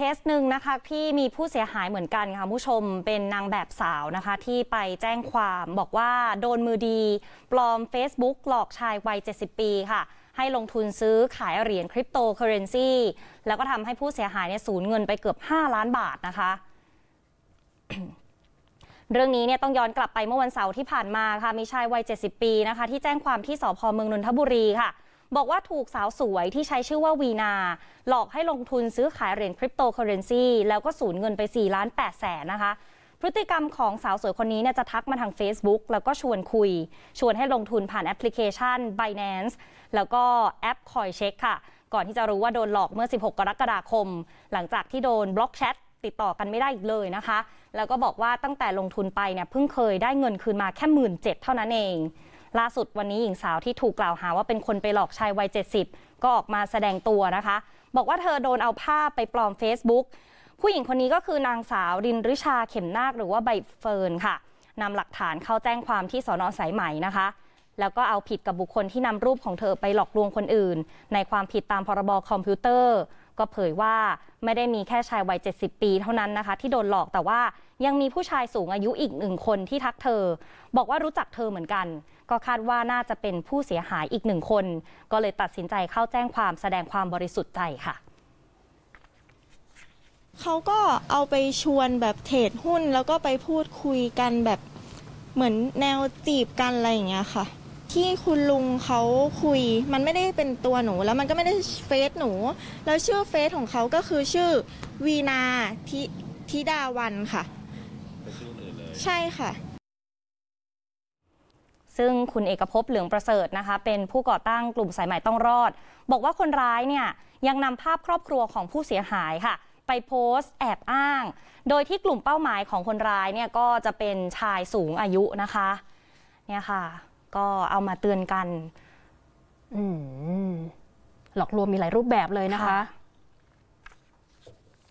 เคสหนึ่งนะคะที่มีผู้เสียหายเหมือนกันค่ะผู้ชมเป็นนางแบบสาวนะคะที่ไปแจ้งความบอกว่าโดนมือดี ปลอม Facebook หลอกชายวัย 70 ปีค่ะให้ลงทุนซื้อขายเหรียญคริปโตเคอเรนซีแล้วก็ทำให้ผู้เสียหายเนี่ยสูญเงินไปเกือบ 5 ล้านบาทนะคะ เรื่องนี้เนี่ยต้องย้อนกลับไปเมื่อวันเสาร์ที่ผ่านมาค่ะมีชายวัย 70 ปีนะคะที่แจ้งความที่สพเมืองนนทบุรีค่ะบอกว่าถูกสาวสวยที่ใช้ชื่อว่าวีนา หลอกให้ลงทุนซื้อขายเหรียญคริปโตเคอเรนซีแล้วก็สูญเงินไป 4 ล้าน8แสนนะคะ พฤติกรรมของสาวสวยคนนี้เนี่ยจะทักมาทาง Facebook แล้วก็ชวนคุย ชวนให้ลงทุนผ่านแอปพลิเคชัน Binance แล้วก็แอปคอยเช็คค่ะ ก่อนที่จะรู้ว่าโดนหลอกเมื่อ 16 กรกฎาคม หลังจากที่โดนบล็อกแชทติดต่อกันไม่ได้อีกเลยนะคะ แล้วก็บอกว่าตั้งแต่ลงทุนไปเนี่ยเพิ่งเคยได้เงินคืนมาแค่หมื่นเจ็ดเท่านั้นเองล่าสุดวันนี้หญิงสาวที่ถูกกล่าวหาว่าเป็นคนไปหลอกชายวัย 70 ก็ออกมาแสดงตัวนะคะ บอกว่าเธอโดนเอาภาพไปปลอม Facebook ผู้หญิงคนนี้ก็คือนางสาวรินริชาเข็มนาคหรือว่าใบเฟิร์นค่ะนำหลักฐานเข้าแจ้งความที่สอนอสายใหม่นะคะ แล้วก็เอาผิดกับบุคคลที่นำรูปของเธอไปหลอกลวงคนอื่น ในความผิดตามพรบอรคอมพิวเตอร์ก็เผยว่าไม่ได้มีแค่ชายวัย70 ปีเท่านั้นนะคะ ที่โดนหลอกแต่ว่ายังมีผู้ชายสูงอายุอีกหนึ่งคนที่ทักเธอ บอกว่ารู้จักเธอเหมือนกัน ก็คาดว่าน่าจะเป็นผู้เสียหายอีกหนึ่งคน ก็เลยตัดสินใจเข้าแจ้งความแสดงความบริสุทธิ์ใจค่ะเขาก็เอาไปชวนแบบเทรดหุ้นแล้วก็ไปพูดคุยกันแบบเหมือนแนวจีบกันอะไรอย่างเงี้ยค่ะที่คุณลุงเขาคุย มันไม่ได้เป็นตัวหนูแล้วมันก็ไม่ได้เฟซหนูแล้วชื่อเฟซของเขาก็คือชื่อวีนาทิทิดาวันค่ะ ใช่ค่ะ ซึ่งคุณเอกภพเหลืองประเสริฐนะคะ เป็นผู้ก่อตั้งกลุ่มสายใหม่ต้องรอด บอกว่าคนร้ายเนี่ยยังนำภาพครอบครัวของผู้เสียหายค่ะ ไปโพสต์แอบอ้าง โดยที่กลุ่มเป้าหมายของคนร้ายเนี่ยก็จะเป็นชายสูงอายุนะคะ เนี่ยค่ะก็เอามาเตือนกันหลอกลวงมีหลายรูปแบบเลยนะคะ